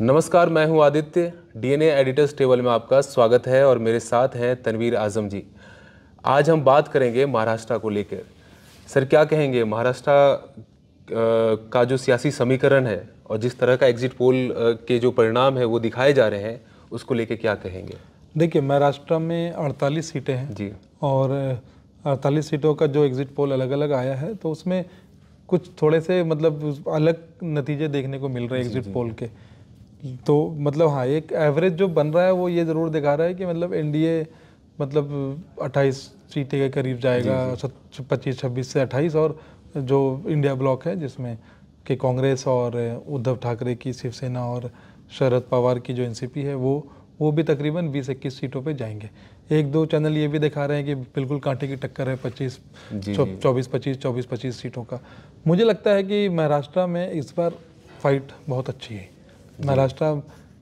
नमस्कार मैं हूं आदित्य डीएनए एडिटर्स टेबल में आपका स्वागत है और मेरे साथ हैं तनवीर आजम जी आज हम बात करेंगे महाराष्ट्र को लेकर सर क्या कहेंगे महाराष्ट्र का जो सियासी समीकरण है और जिस तरह का एग्जिट पोल के जो परिणाम है वो दिखाए जा रहे हैं उसको लेके क्या कहेंगे देखिए महाराष्ट्र में 48 सीटें हैं जी और 48 सीटों का जो एग्ज़िट पोल अलग अलग आया है तो उसमें कुछ थोड़े से मतलब अलग नतीजे देखने को मिल रहे हैं एग्ज़िट पोल के तो मतलब हाँ एक एवरेज जो बन रहा है वो ये ज़रूर दिखा रहा है कि मतलब एनडीए मतलब 28 सीटें के करीब जाएगा पच्चीस छब्बीस से 28 और जो इंडिया ब्लॉक है जिसमें कि कांग्रेस और उद्धव ठाकरे की शिवसेना और शरद पवार की जो एनसीपी है वो वो भी तकरीबन बीस इक्कीस सीटों पे जाएंगे एक दो चैनल ये भी दिखा रहे हैं कि बिल्कुल कांटे की टक्कर है पच्चीस चौबीस पच्चीस चौबीस पच्चीस सीटों का मुझे लगता है कि महाराष्ट्र में इस बार फाइट बहुत अच्छी है महाराष्ट्र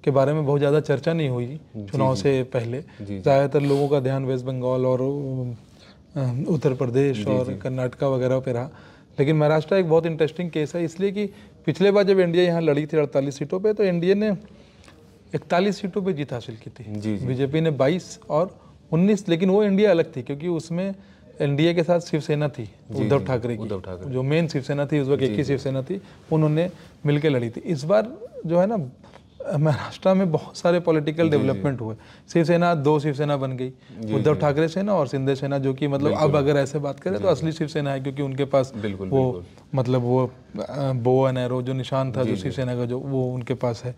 के बारे में बहुत ज़्यादा चर्चा नहीं हुई चुनाव से पहले ज़्यादातर लोगों का ध्यान वेस्ट बंगाल और उत्तर प्रदेश और कर्नाटका वगैरह पे रहा लेकिन महाराष्ट्र एक बहुत इंटरेस्टिंग केस है इसलिए कि पिछले बार जब एनडीए यहाँ लड़ी थी अड़तालीस सीटों पर तो एनडीए ने इकतालीस सीटों पर जीत हासिल की थी बीजेपी ने बाईस और उन्नीस लेकिन वो इंडिया अलग थी क्योंकि उसमें एनडीए के साथ शिवसेना थी उद्धव ठाकरे की उद्धव ठाकरे जो मेन शिवसेना थी उस वक्त एक ही शिवसेना थी उन्होंने मिलकर लड़ी थी इस बार जो है ना महाराष्ट्र में बहुत सारे पॉलिटिकल डेवलपमेंट हुए शिवसेना दो शिवसेना बन गई उद्धव ठाकरे सेना और सिंधे सेना जो कि मतलब अब अगर ऐसे बात करें तो असली शिवसेना है क्योंकि उनके पास बिल्कुल, वो बिल्कुल। मतलब वो बो एन एरो जो निशान था जो शिवसेना का जो वो उनके पास है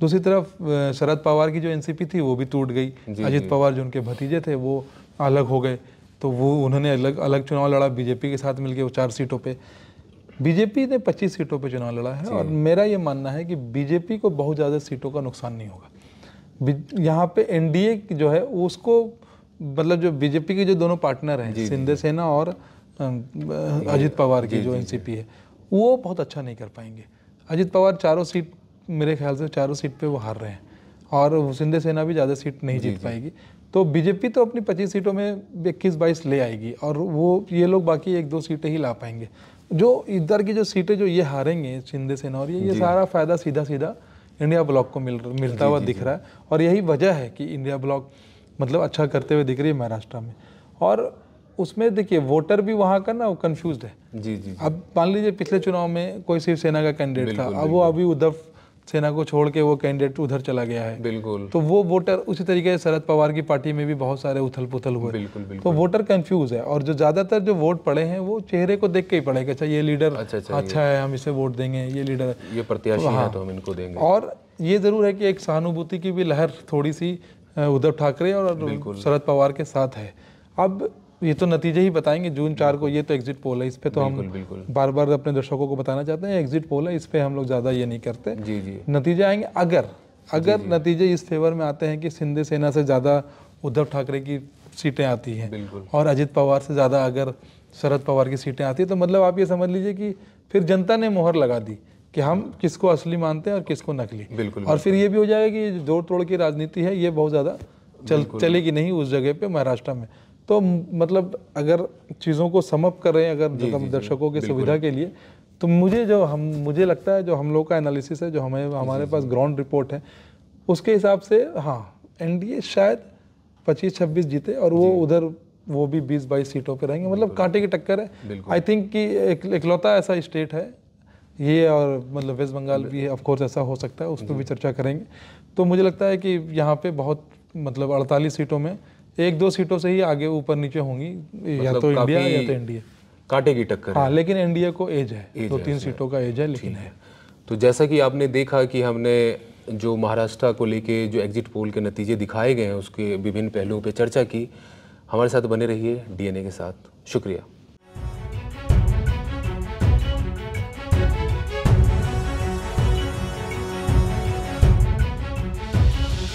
दूसरी तरफ शरद पवार की जो एनसीपी थी वो भी टूट गई अजित पवार जो उनके भतीजे थे वो अलग हो गए तो वो उन्होंने अलग अलग चुनाव लड़ा बीजेपी के साथ मिलकर वो चार सीटों पे बीजेपी ने 25 सीटों पे चुनाव लड़ा है और मेरा ये मानना है कि बीजेपी को बहुत ज़्यादा सीटों का नुकसान नहीं होगा यहाँ पे एनडीए जो है उसको मतलब जो बीजेपी के जो दोनों पार्टनर हैं सिंधे सेना और अजित पवार की जो एनसीपी है वो बहुत अच्छा नहीं कर पाएंगे अजित पवार चारों सीट मेरे ख्याल से चारों सीट पर वो हार रहे हैं और सिंधे सेना भी ज़्यादा सीट नहीं जीत पाएगी तो बीजेपी तो अपनी पच्चीस सीटों में इक्कीस बाईस ले आएगी और वो ये लोग बाकी एक दो सीटें ही ला पाएंगे जो इधर की जो सीटें जो ये हारेंगे शिंदे सेना और ये ये सारा फायदा सीधा सीधा इंडिया ब्लॉक को मिल मिलता हुआ दिख रहा है और यही वजह है कि इंडिया ब्लॉक मतलब अच्छा करते हुए दिख रही है महाराष्ट्र में और उसमें देखिए वोटर भी वहाँ का ना कन्फ्यूज है जी जी अब मान लीजिए पिछले चुनाव में कोई शिवसेना का कैंडिडेट था अब वो अभी उद्धव सेना को छोड़ के वो कैंडिडेट उधर चला गया है बिल्कुल तो वो वोटर उसी तरीके से शरद पवार की पार्टी में भी बहुत सारे उथल पुथल हुए बिल्कुल, बिल्कुल तो वोटर कंफ्यूज है और जो ज्यादातर जो वोट पड़े हैं वो चेहरे को देख के ही पड़े कि अच्छा ये लीडर अच्छा, अच्छा, अच्छा है हम इसे वोट देंगे ये लीडर ये प्रत्याशी तो हाँ, तो हम इनको देंगे और ये जरूर है कि एक सहानुभूति की भी लहर थोड़ी सी उद्धव ठाकरे और शरद पवार के साथ है अब ये तो नतीजे ही बताएंगे जून चार को ये तो एग्जिट पोल है इस पर तो हम बार बार अपने दर्शकों को बताना चाहते हैं एग्जिट पोल है इस पर हम लोग ज़्यादा ये नहीं करते जी जी नतीजे आएंगे अगर अगर जी, जी। नतीजे इस फेवर में आते हैं कि सिंधे सेना से ज़्यादा उद्धव ठाकरे की सीटें आती हैं और अजित पवार से ज़्यादा अगर शरद पवार की सीटें आती है तो मतलब आप ये समझ लीजिए कि फिर जनता ने मोहर लगा दी कि हम किसको असली मानते हैं और किसको नकली बिल्कुल और फिर ये भी हो जाएगा कि जोड़ तोड़ की राजनीति है ये बहुत ज़्यादा चल चलेगी नहीं उस जगह पे महाराष्ट्र में तो मतलब अगर चीज़ों को समअप करें अगर हैं अगर मतलब दर्शकों की सुविधा के लिए तो मुझे जो हम मुझे लगता है जो हम लोग का एनालिसिस है जो हमें हमारे पास ग्राउंड रिपोर्ट है उसके हिसाब से हाँ एन शायद 25-26 जीते और वो उधर वो भी 20-22 सीटों पे रहेंगे मतलब कांटे की टक्कर है आई थिंक कि एक, इकलौता ऐसा स्टेट है ये और मतलब वेस्ट बंगाल भी है ऑफकोर्स ऐसा हो सकता है उस पर भी चर्चा करेंगे तो मुझे लगता है कि यहाँ पे बहुत मतलब अड़तालीस सीटों में एक दो सीटों से ही आगे ऊपर नीचे होंगी या मतलब तो इंडिया या तो इंडिया काटे की टक्कर हाँ लेकिन इंडिया को एज है एज दो तो तीन सीटों का एज है लेकिन है तो जैसा कि आपने देखा कि हमने जो महाराष्ट्र को लेके जो एग्जिट पोल के नतीजे दिखाए गए हैं उसके विभिन्न पहलुओं पर चर्चा की हमारे साथ बने रहिए डीएनए के साथ शुक्रिया